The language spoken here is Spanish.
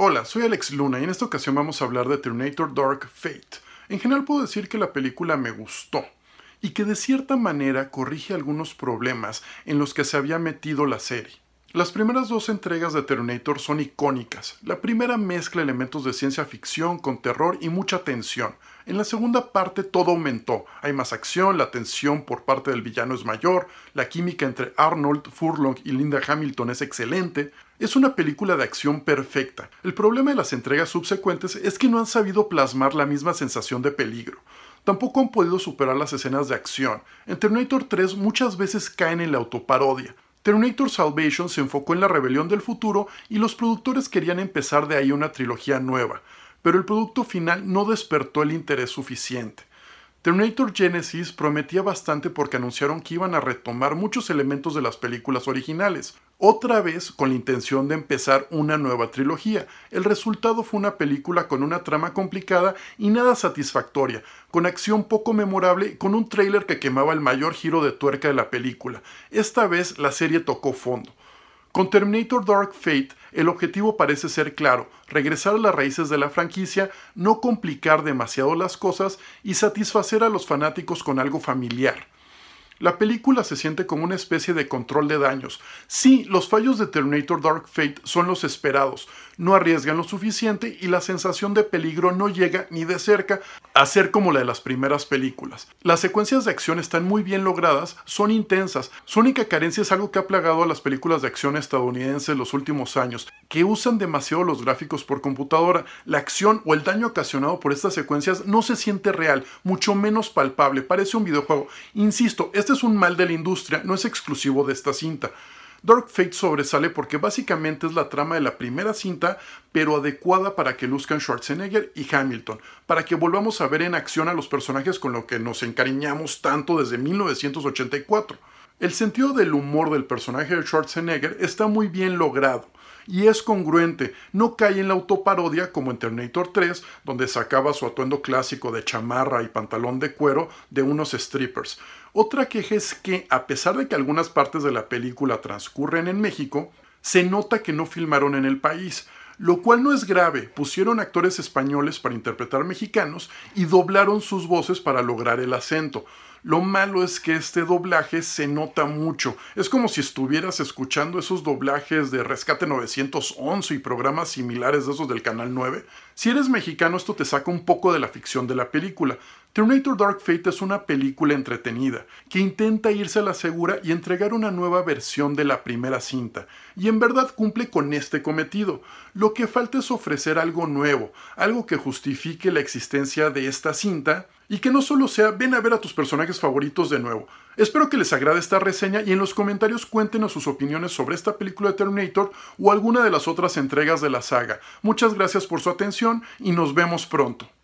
Hola, soy Alex Luna y en esta ocasión vamos a hablar de Terminator Dark Fate. En general puedo decir que la película me gustó y que de cierta manera corrige algunos problemas en los que se había metido la serie. Las primeras dos entregas de Terminator son icónicas. La primera mezcla elementos de ciencia ficción con terror y mucha tensión, en la segunda parte todo aumentó. Hay más acción, la tensión por parte del villano es mayor, la química entre Arnold, Furlong y Linda Hamilton es excelente. Es una película de acción perfecta. El problema de las entregas subsecuentes es que no han sabido plasmar la misma sensación de peligro tampoco han podido superar las escenas de acción. En Terminator 3 muchas veces caen en la autoparodia. Terminator Salvation se enfocó en la rebelión del futuro y los productores querían empezar de ahí una trilogía nueva pero el producto final no despertó el interés suficiente. Terminator Genesis prometía bastante porque anunciaron que iban a retomar muchos elementos de las películas originales, otra vez con la intención de empezar una nueva trilogía. El resultado fue una película con una trama complicada y nada satisfactoria, con acción poco memorable y con un tráiler que quemaba el mayor giro de tuerca de la película. Esta vez la serie tocó fondo. Con Terminator Dark Fate el objetivo parece ser claro, regresar a las raíces de la franquicia, no complicar demasiado las cosas y satisfacer a los fanáticos con algo familiar. La película se siente como una especie de control de daños. Sí, los fallos de Terminator Dark Fate son los esperados, no arriesgan lo suficiente y la sensación de peligro no llega ni de cerca a ser como la de las primeras películas. Las secuencias de acción están muy bien logradas, son intensas. Su única carencia es algo que ha plagado a las películas de acción estadounidenses los últimos años, que usan demasiado los gráficos por computadora. La acción o el daño ocasionado por estas secuencias no se siente real, mucho menos palpable, parece un videojuego. Insisto, este es un mal de la industria, no es exclusivo de esta cinta. Dark Fate sobresale porque básicamente es la trama de la primera cinta, pero adecuada para que luzcan Schwarzenegger y Hamilton, para que volvamos a ver en acción a los personajes con los que nos encariñamos tanto desde 1984. El sentido del humor del personaje de Schwarzenegger está muy bien logrado y es congruente, no cae en la autoparodia como en Terminator 3, donde sacaba su atuendo clásico de chamarra y pantalón de cuero de unos strippers. Otra queja es que, a pesar de que algunas partes de la película transcurren en México, se nota que no filmaron en el país, lo cual no es grave, pusieron actores españoles para interpretar mexicanos y doblaron sus voces para lograr el acento. Lo malo es que este doblaje se nota mucho. Es como si estuvieras escuchando esos doblajes de Rescate 911 y programas similares de esos del Canal 9. Si eres mexicano esto te saca un poco de la ficción de la película. Terminator Dark Fate es una película entretenida, que intenta irse a la segura y entregar una nueva versión de la primera cinta, y en verdad cumple con este cometido. Lo que falta es ofrecer algo nuevo, algo que justifique la existencia de esta cinta, y que no solo sea ven a ver a tus personajes favoritos de nuevo. Espero que les agrade esta reseña y en los comentarios cuéntenos sus opiniones sobre esta película de Terminator o alguna de las otras entregas de la saga. Muchas gracias por su atención y nos vemos pronto.